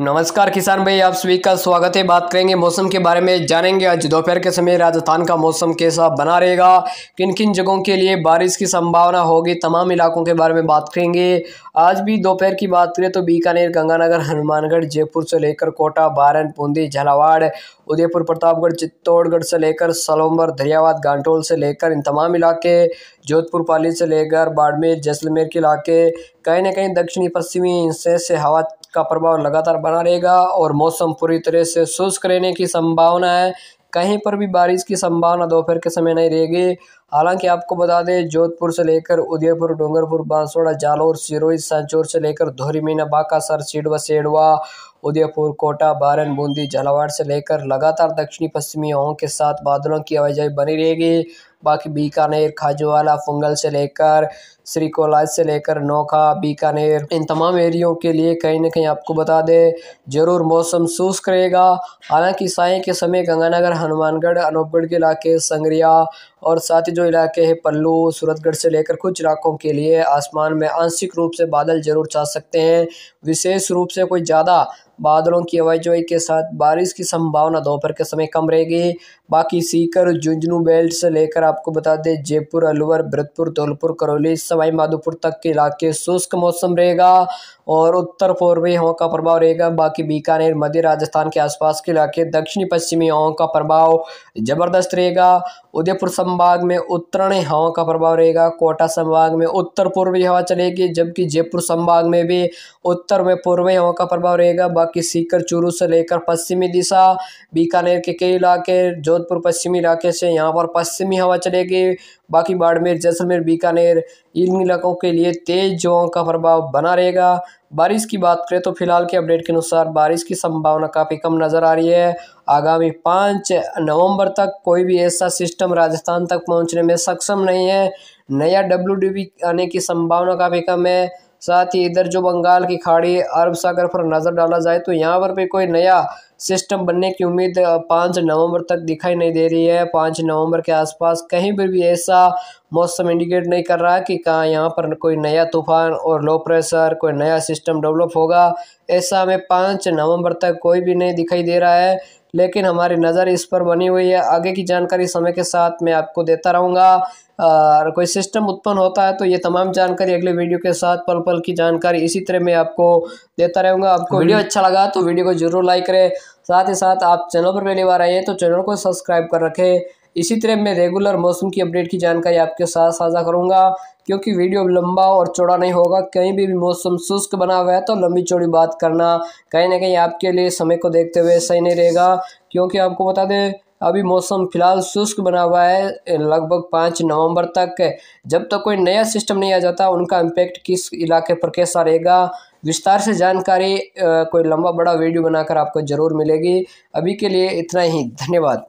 नमस्कार किसान भाई आप सभी का स्वागत है बात करेंगे मौसम के बारे में जानेंगे आज दोपहर के समय राजस्थान का मौसम कैसा बना रहेगा किन किन जगहों के लिए बारिश की संभावना होगी तमाम इलाकों के बारे में बात करेंगे आज भी दोपहर की बात करें तो बीकानेर गंगानगर हनुमानगढ़ जयपुर से लेकर कोटा बारन बूंदी झालावाड़ उदयपुर प्रतापगढ़ चित्तौड़गढ़ से लेकर सलोम्बर दरियाबाद गांटोल से लेकर इन तमाम इलाके जोधपुर पाली से लेकर बाड़मेर जैसलमेर के इलाके कहीं ना कहीं दक्षिणी पश्चिमी हिस्से से हवा का प्रभाव लगातार बना रहेगा और मौसम पूरी तरह से शुष्क रहने की संभावना है कहीं पर भी बारिश की संभावना दोपहर के समय नहीं रहेगी हालांकि आपको बता दें जोधपुर से लेकर उदयपुर डूंगरपुर बांसवाड़ा जालौर सिरोही सांचौर से लेकर मीना बांका सर सीडवा सेडवा उदयपुर कोटा बारन बूंदी झालावाड़ से लेकर लगातार दक्षिणी पश्चिमी हवाओं के साथ बादलों की आवाजाही बनी रहेगी बाकी बीकानेर खाजूवाला फुंगल से लेकर श्री कोलाज से लेकर नौखा बीकानेर इन तमाम एरियों के लिए कहीं ना कहीं आपको बता दें ज़रूर मौसम शुष्क रहेगा हालांकि साय के समय गंगानगर हनुमानगढ़ अनूपगढ़ के इलाके संगरिया और साथ ही जो इलाके हैं पल्लू सूरतगढ़ से लेकर कुछ इलाकों के लिए आसमान में आंशिक रूप से बादल जरूर छा सकते हैं विशेष रूप से कोई ज़्यादा बादलों की आवाजाही के साथ बारिश की संभावना दोपहर के समय कम रहेगी बाकी सीकर झुंझुनू बेल्ट से लेकर आपको बता दें जयपुर अलवर भरतपुर धौलपुर करौली सवाई माधोपुर तक के इलाके शुष्क मौसम रहेगा और उत्तर पूर्वी हवाओं का प्रभाव रहेगा बाकी बीकानेर मध्य राजस्थान के आसपास के इलाके दक्षिणी पश्चिमी हवाओं का प्रभाव जबरदस्त रहेगा उदयपुर संभाग में उत्तरणी हवाओं का प्रभाव रहेगा कोटा संभाग में उत्तर पूर्वी हवा चलेगी जबकि जयपुर संभाग में भी उत्तर उत्तर में पूर्व में का प्रभाव रहेगा बाकी सीकर चूरू से लेकर पश्चिमी दिशा बीकानेर के कई इलाके जोधपुर पश्चिमी इलाके से यहाँ पर पश्चिमी हवा चलेगी बाकी बाड़मेर जैसलमेर बीकानेर इन इलाकों के लिए तेज हवाओं का प्रभाव बना रहेगा बारिश की बात करें तो फिलहाल के अपडेट के अनुसार बारिश की संभावना काफ़ी कम नज़र आ रही है आगामी पाँच नवंबर तक कोई भी ऐसा सिस्टम राजस्थान तक पहुंचने में सक्षम नहीं है नया डब्ल्यू आने की संभावना काफ़ी कम है साथ ही इधर जो बंगाल की खाड़ी अरब सागर पर नज़र डाला जाए तो यहाँ पर भी कोई नया सिस्टम बनने की उम्मीद पाँच नवंबर तक दिखाई नहीं दे रही है पाँच नवंबर के आसपास कहीं पर भी ऐसा मौसम इंडिकेट नहीं कर रहा कि कहाँ यहाँ पर कोई नया तूफान और लो प्रेशर कोई नया सिस्टम डेवलप होगा ऐसा हमें पाँच नवंबर तक कोई भी नहीं दिखाई दे रहा है लेकिन हमारी नज़र इस पर बनी हुई है आगे की जानकारी समय के साथ मैं आपको देता रहूँगा और कोई सिस्टम उत्पन्न होता है तो ये तमाम जानकारी अगले वीडियो के साथ पल पल की जानकारी इसी तरह मैं आपको देता रहूँगा आपको वीडियो अच्छा लगा तो वीडियो को जरूर लाइक करें साथ ही साथ आप चैनल पर पहली बार आइए तो चैनल को सब्सक्राइब कर रखें इसी तरह मैं रेगुलर मौसम की अपडेट की जानकारी आपके साथ साझा करूंगा क्योंकि वीडियो लंबा और चौड़ा नहीं होगा कहीं भी, भी मौसम शुष्क बना हुआ है तो लंबी चौड़ी बात करना कहीं ना कहीं आपके लिए समय को देखते हुए सही नहीं रहेगा क्योंकि आपको बता दें अभी मौसम फिलहाल शुष्क बना हुआ है लगभग पाँच नवंबर तक जब तक कोई नया सिस्टम नहीं आ जाता उनका इम्पेक्ट किस इलाके पर कैसा रहेगा विस्तार से जानकारी कोई लंबा बड़ा वीडियो बनाकर आपको ज़रूर मिलेगी अभी के लिए इतना ही धन्यवाद